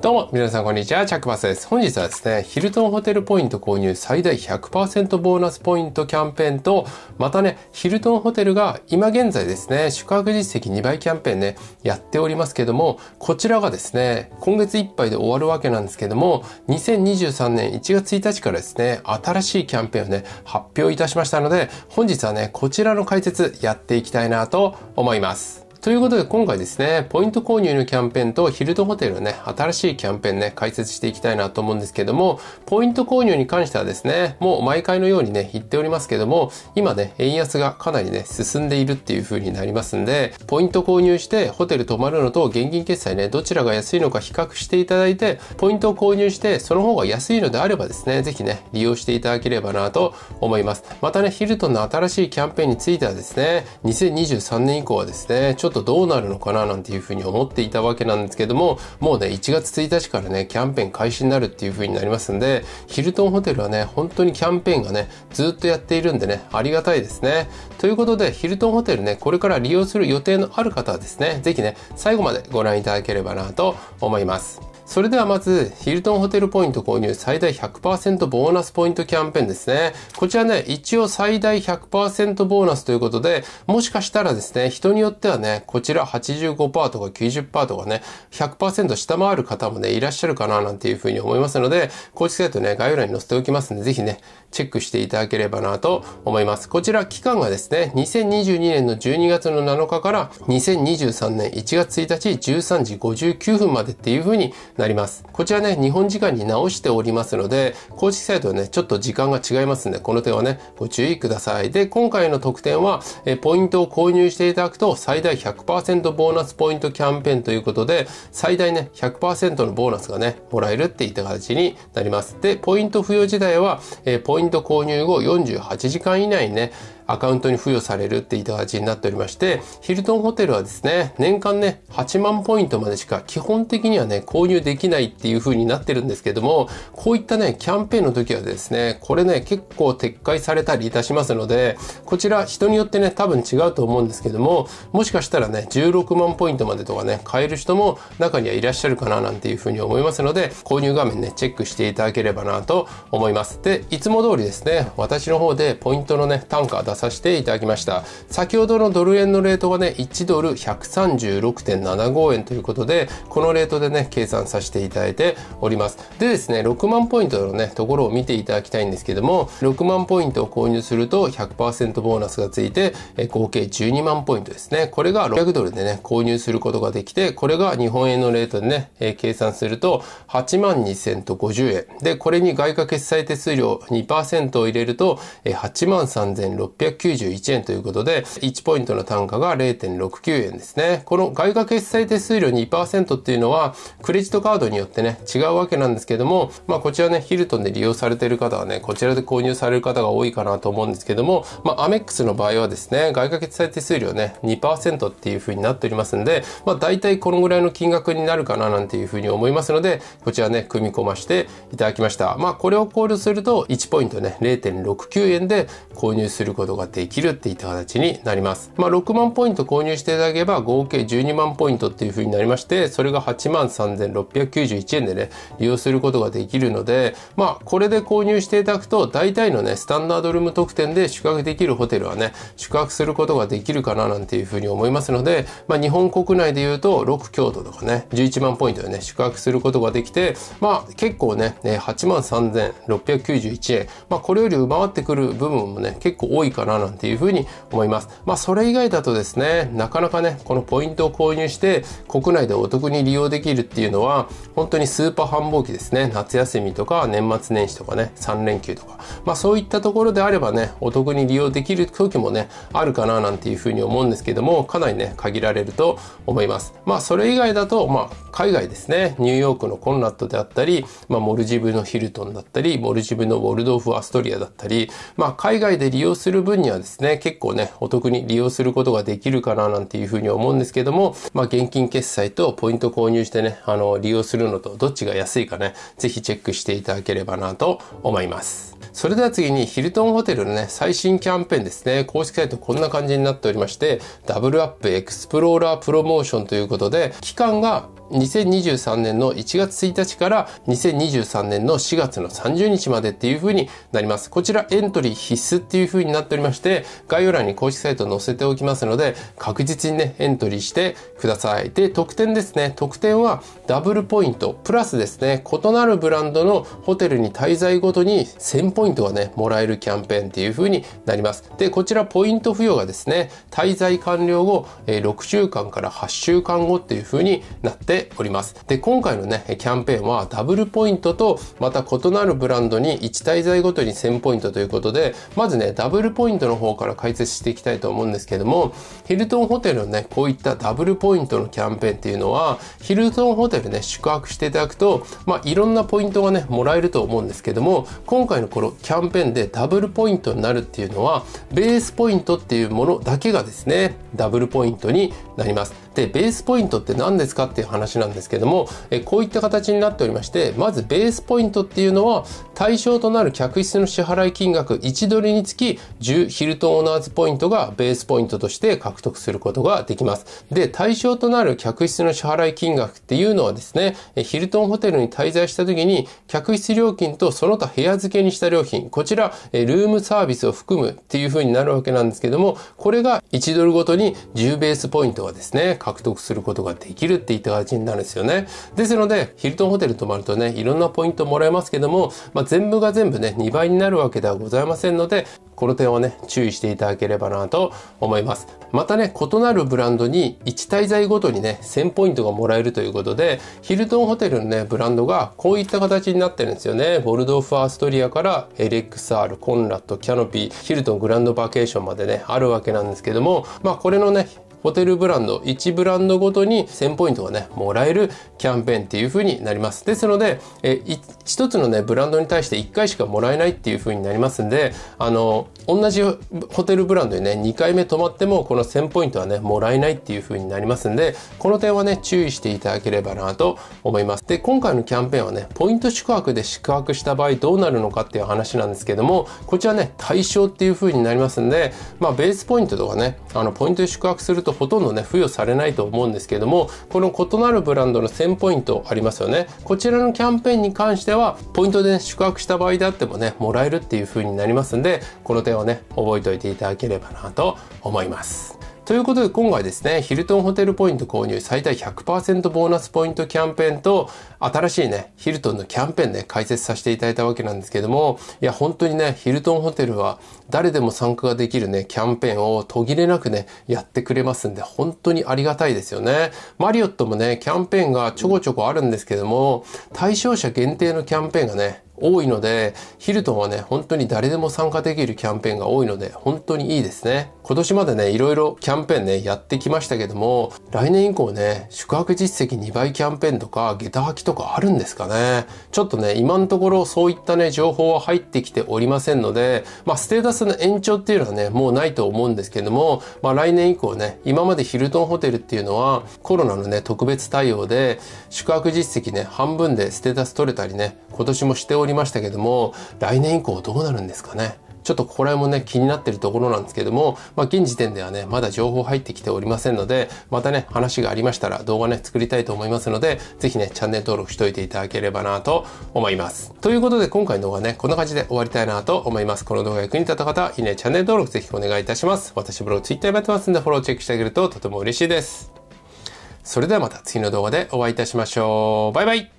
どうも、皆さんこんにちは、チャックバスです。本日はですね、ヒルトンホテルポイント購入最大100%ボーナスポイントキャンペーンと、またね、ヒルトンホテルが今現在ですね、宿泊実績2倍キャンペーンね、やっておりますけども、こちらがですね、今月いっぱいで終わるわけなんですけども、2023年1月1日からですね、新しいキャンペーンをね、発表いたしましたので、本日はね、こちらの解説やっていきたいなと思います。ということで今回ですね、ポイント購入のキャンペーンとヒルトホテルのね、新しいキャンペーンね、解説していきたいなと思うんですけども、ポイント購入に関してはですね、もう毎回のようにね、言っておりますけども、今ね、円安がかなりね、進んでいるっていう風になりますんで、ポイント購入してホテル泊まるのと現金決済ね、どちらが安いのか比較していただいて、ポイントを購入してその方が安いのであればですね、ぜひね、利用していただければなと思います。またね、ヒルトンの新しいキャンペーンについてはですね、2023年以降はですね、ちょっととどうなるのかななんていうふうに思っていたわけなんですけども、もうね、1月1日からね、キャンペーン開始になるっていうふうになりますんで、ヒルトンホテルはね、本当にキャンペーンがね、ずっとやっているんでね、ありがたいですね。ということで、ヒルトンホテルね、これから利用する予定のある方はですね、ぜひね、最後までご覧いただければなと思います。それではまず、ヒルトンホテルポイント購入最大100%ボーナスポイントキャンペーンですね。こちらね、一応最大100%ボーナスということで、もしかしたらですね、人によってはね、こちら85%とか90%とかね、100%下回る方もね、いらっしゃるかななんていうふうに思いますので、公式サイトね、概要欄に載せておきますので、ぜひね、チェックしていただければなと思います。こちら期間がですね、2022年の12月の7日から2023年1月1日13時59分までっていうふうになります。こちらね、日本時間に直しておりますので、公式サイトはね、ちょっと時間が違いますんで、この点はね、ご注意ください。で、今回の特典は、えポイントを購入していただくと、最大100%ボーナスポイントキャンペーンということで、最大ね、100%のボーナスがね、もらえるっていった形になります。で、ポイント付与時代は、えポイント購入後48時間以内にね、アカウントに付与されるっていた形になっておりまして、ヒルトンホテルはですね、年間ね、8万ポイントまでしか基本的にはね、購入できないっていう風になってるんですけども、こういったね、キャンペーンの時はですね、これね、結構撤回されたりいたしますので、こちら人によってね、多分違うと思うんですけども、もしかしたらね、16万ポイントまでとかね、買える人も中にはいらっしゃるかななんていう風に思いますので、購入画面ね、チェックしていただければなと思います。で、いつも通りですね、私の方でポイントのね、単価出させていただきました。先ほどのドル円のレートがね、1ドル136.75円ということで、このレートでね、計算させていただいております。でですね、6万ポイントのね、ところを見ていただきたいんですけども、6万ポイントを購入すると100%ボーナスがついて、え合計12万ポイントですね。これが600ドルでね、購入することができて、これが日本円のレートでね、え計算すると8万2000と50円。で、これに外貨決済手数料2%を入れると、え8万3600 391円ということで、1ポイントの単価が0.69円ですね。この外貨決済手数料2%っていうのは、クレジットカードによってね、違うわけなんですけども、まあこちらね、ヒルトンで利用されてる方はね、こちらで購入される方が多いかなと思うんですけども、まあアメックスの場合はですね、外貨決済手数料ね、2%っていう風になっておりますんで、まあ大体このぐらいの金額になるかななんていう風に思いますので、こちらね、組み込ましていただきました。まあこれを考慮すると、1ポイントね、0.69円で購入することがができるっていった形になります。まあ、6万ポイント購入していただければ合計12万ポイントっていう風になりまして、それが8万3691円でね、利用することができるので、まあ、これで購入していただくと、大体のね、スタンダードルーム特典で宿泊できるホテルはね、宿泊することができるかななんていう風に思いますので、まあ、日本国内で言うと6京都とかね、11万ポイントでね、宿泊することができて、まあ、結構ね、8万3691円、まあ、これより上回ってくる部分もね、結構多いかなななんていうふうに思います。まあそれ以外だとですね、なかなかね、このポイントを購入して国内でお得に利用できるっていうのは本当にスーパー繁忙期ですね。夏休みとか年末年始とかね、3連休とか。まあそういったところであればね、お得に利用できる時もね、あるかななんていうふうに思うんですけども、かなりね、限られると思います。まあそれ以外だと、まあ海外ですね、ニューヨークのコンラッドであったり、まあモルジブのヒルトンだったり、モルジブのウォルドーフ・アストリアだったり、まあ海外で利用する分分にはですね、結構ね、お得に利用することができるかななんていうふうに思うんですけども、まあ、現金決済とポイント購入してね、あの、利用するのとどっちが安いかね、ぜひチェックしていただければなと思います。それでは次にヒルトンホテルのね、最新キャンペーンですね。公式サイトこんな感じになっておりまして、ダブルアップエクスプローラープロモーションということで、期間が2023年の1月1日から2023年の4月の30日までっていう風になります。こちらエントリー必須っていう風になっておりまして、概要欄に公式サイト載せておきますので、確実にね、エントリーしてください。で、特典ですね。特典はダブルポイント、プラスですね、異なるブランドのホテルに滞在ごとに1000ポイントがね、もらえるキャンペーンっていう風になります。で、こちらポイント付与がですね、滞在完了後、え6週間から8週間後っていう風になってております。で、今回のね、キャンペーンはダブルポイントと、また異なるブランドに1滞在ごとに1000ポイントということで、まずね、ダブルポイントの方から解説していきたいと思うんですけども、ヒルトンホテルのね、こういったダブルポイントのキャンペーンっていうのは、ヒルトンホテルね、宿泊していただくと、まあ、いろんなポイントがね、もらえると思うんですけども、今回のこのキャンペーンでダブルポイントになるっていうのは、ベースポイントっていうものだけがですね、ダブルポイントになります。で、ベースポイントって何ですかっていう話なんですけども、えこういった形になっておりまして、まずベースポイントっていうのは、対象となる客室の支払い金額1ドルにつき10ヒルトンオーナーズポイントがベースポイントとして獲得することができます。で、対象となる客室の支払い金額っていうのはですね、ヒルトンホテルに滞在した時に、客室料金とその他部屋付けにした料金、こちら、ルームサービスを含むっていう風になるわけなんですけども、これが1ドルごとに10ベースポイントがですね、獲得することができるって言った感じになるんですよね。ですので、ヒルトンホテル泊まるとね、いろんなポイントもらえますけども、まあ、全部が全部ね、2倍になるわけではございませんので、この点はね、注意していただければなと思います。またね、異なるブランドに1滞在ごとにね、1000ポイントがもらえるということで、ヒルトンホテルのね、ブランドがこういった形になってるんですよね。ボルドーフ・アーストリアから LXR、コンラッド、キャノピー、ヒルトングランドバケーションまでね、あるわけなんですけども、まあこれのね、ホテルブランド1ブランドごとに1000ポイントがねもらえるキャンペーンっていう風になりますですのでえ1つのねブランドに対して1回しかもらえないっていう風になりますんであの同じホテルブランドにね2回目泊まってもこの1000ポイントはねもらえないっていう風になりますんでこの点はね注意していただければなと思いますで今回のキャンペーンはねポイント宿泊で宿泊した場合どうなるのかっていう話なんですけどもこちらね対象っていう風になりますんでまあベースポイントとかねあのポイントで宿泊するととほとんどね、付与されないと思うんですけども、この異なるブランドの1000ポイントありますよね。こちらのキャンペーンに関しては、ポイントで、ね、宿泊した場合であってもね、もらえるっていう風になりますんで、この点をね、覚えておいていただければなと思います。ということで今回ですね、ヒルトンホテルポイント購入最大100%ボーナスポイントキャンペーンと、新しいね、ヒルトンのキャンペーンで、ね、解説させていただいたわけなんですけども、いや、本当にね、ヒルトンホテルは誰でも参加ができるね、キャンペーンを途切れなくね、やってくれますんで、本当にありがたいですよね。マリオットもね、キャンペーンがちょこちょこあるんですけども、対象者限定のキャンペーンがね、多いので、ヒルトンはね、本当に誰でも参加できるキャンペーンが多いので、本当にいいですね。今年までね、いろいろキャンペーンね、やってきましたけども、来年以降ね、宿泊実績2倍キャンペーンとか、下駄履きとかあるんですかね。ちょっとね、今のところそういったね、情報は入ってきておりませんので、まあ、ステータスの延長っていうのはね、もうないと思うんですけども、まあ、来年以降ね、今までヒルトンホテルっていうのは、コロナのね、特別対応で、宿泊実績ね、半分でステータス取れたりね、今年もしておりりましたけども、来年以降どうなるんですかね。ちょっとここら辺もね、気になってるところなんですけども、まあ、現時点ではね、まだ情報入ってきておりませんので、またね、話がありましたら動画ね、作りたいと思いますので、是非ね、チャンネル登録しといていただければなと思います。ということで、今回の動画ね、こんな感じで終わりたいなと思います。この動画が役に立った方、いいね、チャンネル登録ぜひお願いいたします。私ブログ、Twitter やってますんで、フォローチェックしてあげるととても嬉しいです。それではまた次の動画でお会いいたしましょう。バイバイ